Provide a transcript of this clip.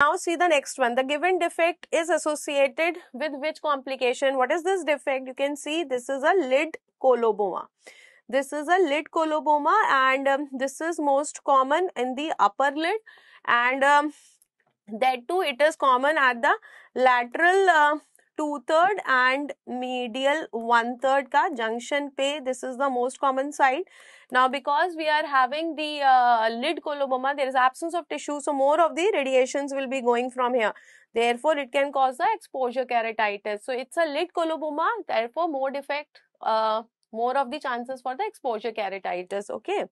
Now see the next one. The given defect is associated with which complication? What is this defect? You can see this is a lid coloboma. This is a lid coloboma and um, this is most common in the upper lid and um, that too it is common at the lateral uh, Two third and medial one third one junction का this is the most common site. now because we are having the uh, lid coloboma there is absence of tissue so more of the radiations will be going from here therefore it can cause the exposure keratitis so it's a lid coloboma therefore more defect uh, more of the chances for the exposure keratitis okay